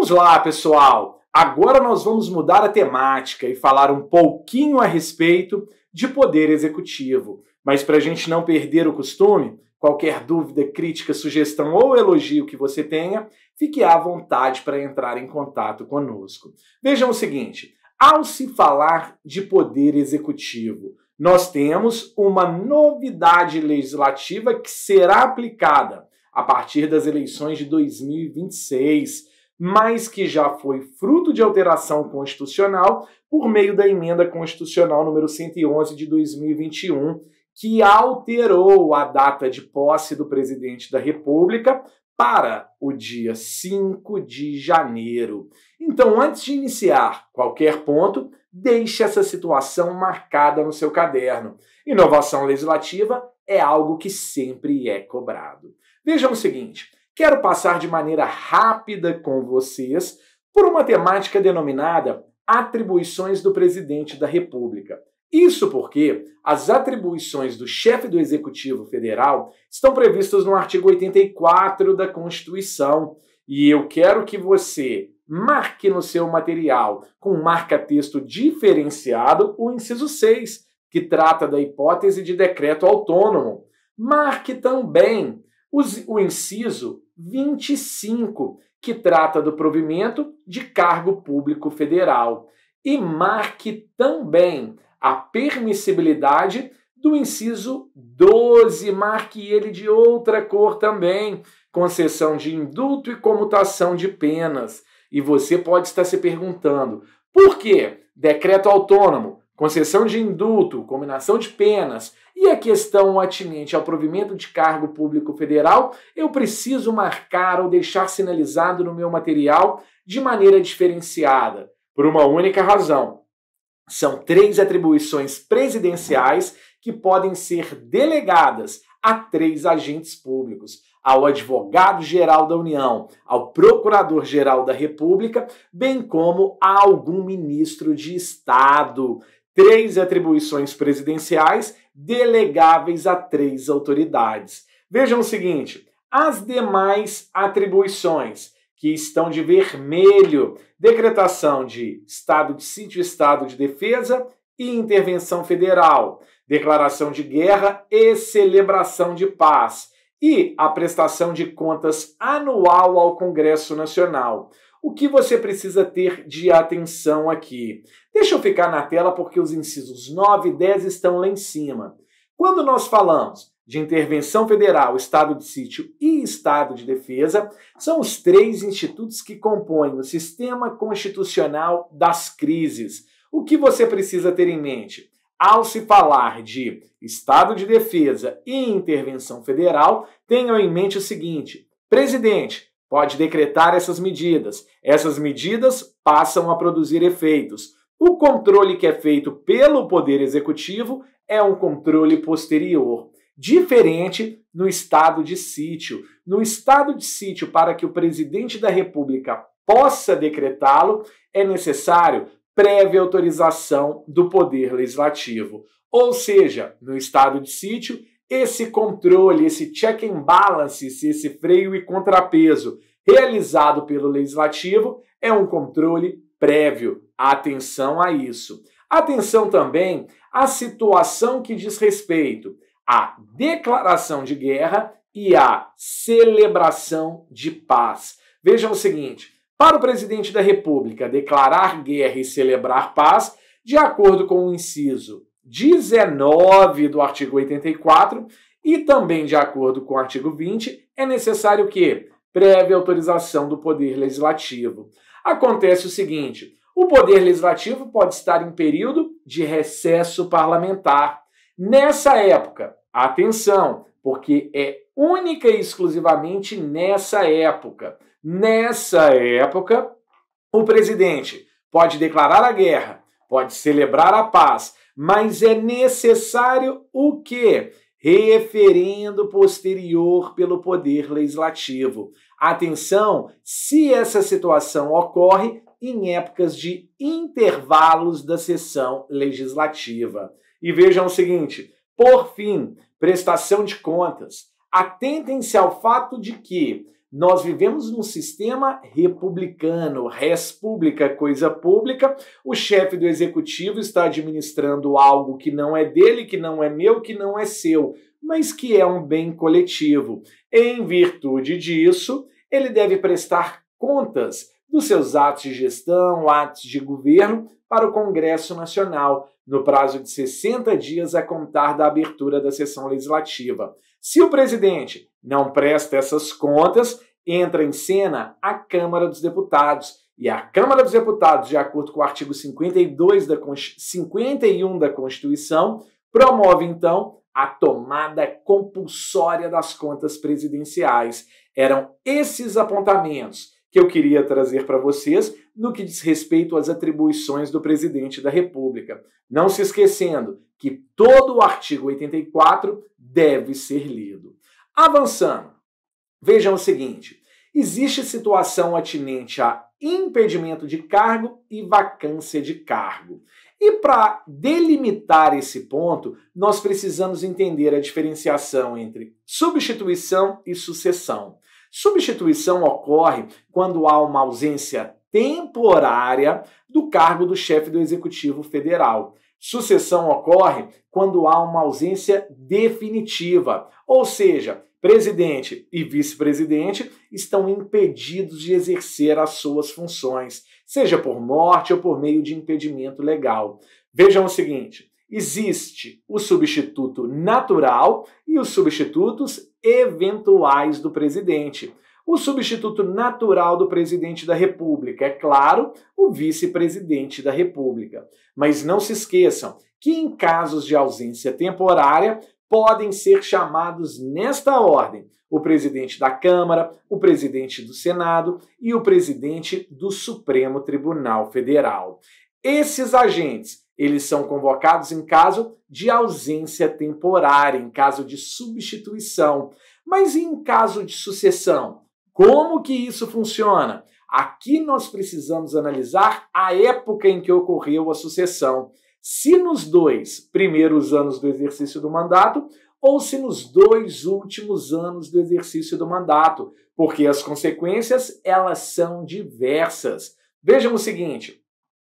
Vamos lá, pessoal! Agora nós vamos mudar a temática e falar um pouquinho a respeito de poder executivo. Mas para a gente não perder o costume, qualquer dúvida, crítica, sugestão ou elogio que você tenha, fique à vontade para entrar em contato conosco. Vejam o seguinte: ao se falar de poder executivo, nós temos uma novidade legislativa que será aplicada a partir das eleições de 2026 mas que já foi fruto de alteração constitucional por meio da emenda constitucional número 111 de 2021, que alterou a data de posse do presidente da República para o dia 5 de janeiro. Então, antes de iniciar qualquer ponto, deixe essa situação marcada no seu caderno. Inovação legislativa é algo que sempre é cobrado. Vejam o seguinte: quero passar de maneira rápida com vocês por uma temática denominada atribuições do presidente da República. Isso porque as atribuições do chefe do Executivo Federal estão previstas no artigo 84 da Constituição. E eu quero que você marque no seu material com marca-texto diferenciado o inciso 6, que trata da hipótese de decreto autônomo. Marque também o inciso 25, que trata do provimento de cargo público federal, e marque também a permissibilidade do inciso 12, marque ele de outra cor também, concessão de indulto e comutação de penas. E você pode estar se perguntando, por que decreto autônomo, concessão de indulto, combinação de penas, e a questão atinente ao provimento de cargo público federal, eu preciso marcar ou deixar sinalizado no meu material de maneira diferenciada, por uma única razão. São três atribuições presidenciais que podem ser delegadas a três agentes públicos: ao advogado-geral da União, ao procurador-geral da República, bem como a algum ministro de Estado. Três atribuições presidenciais delegáveis a três autoridades. Vejam o seguinte: as demais atribuições que estão de vermelho, decretação de estado de sítio, estado de defesa e intervenção federal, declaração de guerra e celebração de paz e a prestação de contas anual ao Congresso Nacional. O que você precisa ter de atenção aqui? Deixa eu ficar na tela porque os incisos 9 e 10 estão lá em cima. Quando nós falamos de intervenção federal, estado de sítio e estado de defesa, são os três institutos que compõem o sistema constitucional das crises. O que você precisa ter em mente? Ao se falar de estado de defesa e intervenção federal, tenham em mente o seguinte: presidente, pode decretar essas medidas. Essas medidas passam a produzir efeitos. O controle que é feito pelo Poder Executivo é um controle posterior, diferente no estado de sítio. No estado de sítio, para que o presidente da República possa decretá-lo, é necessário prévia autorização do Poder Legislativo. Ou seja, no estado de sítio, esse controle, esse check and balance, esse freio e contrapeso realizado pelo legislativo é um controle prévio. Atenção a isso. Atenção também à situação que diz respeito à declaração de guerra e à celebração de paz. Vejam o seguinte: para o presidente da República declarar guerra e celebrar paz, de acordo com o inciso 19 do artigo 84 e também de acordo com o artigo 20, é necessário que prévia autorização do poder legislativo. Acontece o seguinte: o poder legislativo pode estar em período de recesso parlamentar. Nessa época, atenção, porque é única e exclusivamente nessa época. Nessa época, o presidente pode declarar a guerra pode celebrar a paz, mas é necessário o quê? Referendo posterior pelo poder legislativo. Atenção, se essa situação ocorre em épocas de intervalos da sessão legislativa. E vejam o seguinte: por fim, prestação de contas. Atentem-se ao fato de que nós vivemos num sistema republicano, res pública, coisa pública. O chefe do executivo está administrando algo que não é dele, que não é meu, que não é seu, mas que é um bem coletivo. Em virtude disso, ele deve prestar contas dos seus atos de gestão, atos de governo, para o Congresso Nacional, no prazo de 60 dias a contar da abertura da sessão legislativa. Se o presidente não presta essas contas, entra em cena a Câmara dos Deputados. E a Câmara dos Deputados, de acordo com o artigo 52 da 51 da Constituição, promove então a tomada compulsória das contas presidenciais. Eram esses apontamentos que eu queria trazer para vocês no que diz respeito às atribuições do presidente da República. Não se esquecendo que todo o artigo 84 deve ser lido. Avançando, vejam o seguinte: existe situação atinente a impedimento de cargo e vacância de cargo. E para delimitar esse ponto, nós precisamos entender a diferenciação entre substituição e sucessão. Substituição ocorre quando há uma ausência temporária do cargo do chefe do Executivo Federal. Sucessão ocorre quando há uma ausência definitiva, ou seja, presidente e vice-presidente estão impedidos de exercer as suas funções, seja por morte ou por meio de impedimento legal. Vejam o seguinte: Existe o substituto natural e os substitutos eventuais do presidente. O substituto natural do presidente da República é, claro, o vice-presidente da República. Mas não se esqueçam que, em casos de ausência temporária, podem ser chamados nesta ordem: o presidente da Câmara, o presidente do Senado e o presidente do Supremo Tribunal Federal. Esses agentes eles são convocados em caso de ausência temporária, em caso de substituição. Mas e em caso de sucessão? Como que isso funciona? Aqui nós precisamos analisar a época em que ocorreu a sucessão. Se nos dois primeiros anos do exercício do mandato, ou se nos dois últimos anos do exercício do mandato, porque as consequências elas são diversas. Vejam o seguinte: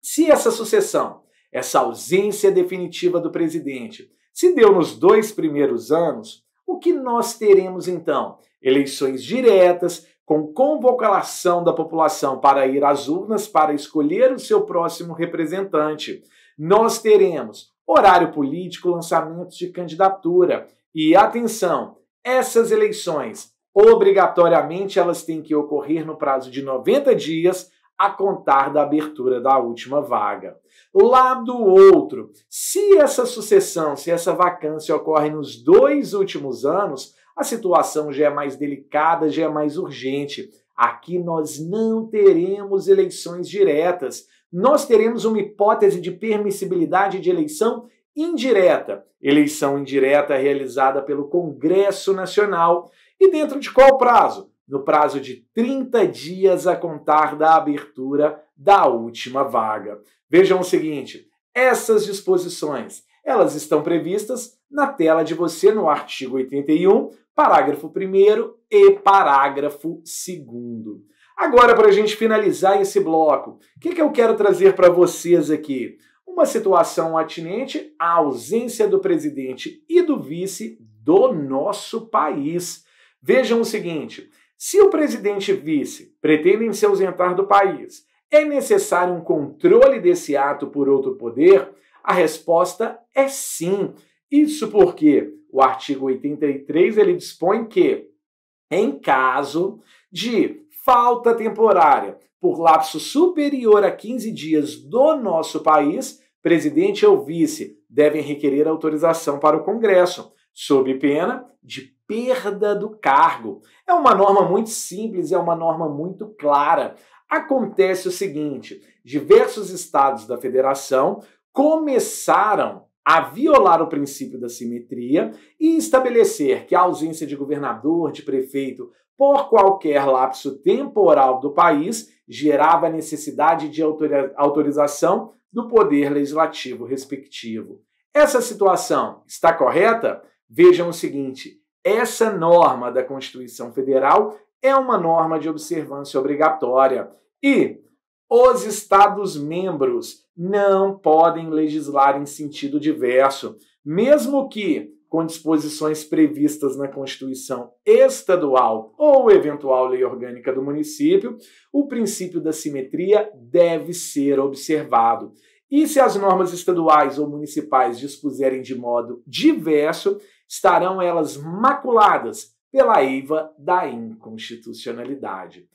se essa sucessão essa ausência definitiva do presidente se deu nos dois primeiros anos, o que nós teremos então? Eleições diretas, com convocação da população para ir às urnas para escolher o seu próximo representante. Nós teremos horário político, lançamentos de candidatura. E atenção, essas eleições, obrigatoriamente, elas têm que ocorrer no prazo de 90 dias a contar da abertura da última vaga. Lado outro, se essa sucessão, se essa vacância ocorre nos dois últimos anos, a situação já é mais delicada, já é mais urgente. Aqui nós não teremos eleições diretas. Nós teremos uma hipótese de permissibilidade de eleição indireta, eleição indireta realizada pelo Congresso Nacional. E dentro de qual prazo? no prazo de 30 dias a contar da abertura da última vaga. Vejam o seguinte: essas disposições, elas estão previstas na tela de você no artigo 81, parágrafo 1 e parágrafo 2. Agora, para a gente finalizar esse bloco, o que, que eu quero trazer para vocês aqui? Uma situação atinente à ausência do presidente e do vice do nosso país. Vejam o seguinte: se o presidente vice pretendem se ausentar do país, é necessário um controle desse ato por outro poder? A resposta é sim. Isso porque o artigo 83 ele dispõe que, em caso de falta temporária por lapso superior a 15 dias do nosso país, presidente ou vice devem requerer autorização para o Congresso, sob pena de perda do cargo. É uma norma muito simples, é uma norma muito clara. Acontece o seguinte: diversos estados da federação começaram a violar o princípio da simetria e estabelecer que a ausência de governador, de prefeito, por qualquer lapso temporal do país, gerava a necessidade de autorização do poder legislativo respectivo. Essa situação está correta? Vejam o seguinte: essa norma da Constituição Federal é uma norma de observância obrigatória e os Estados-membros não podem legislar em sentido diverso, mesmo que com disposições previstas na Constituição Estadual ou eventual lei orgânica do município, o princípio da simetria deve ser observado. E se as normas estaduais ou municipais dispuserem de modo diverso, estarão elas maculadas pela eiva da inconstitucionalidade.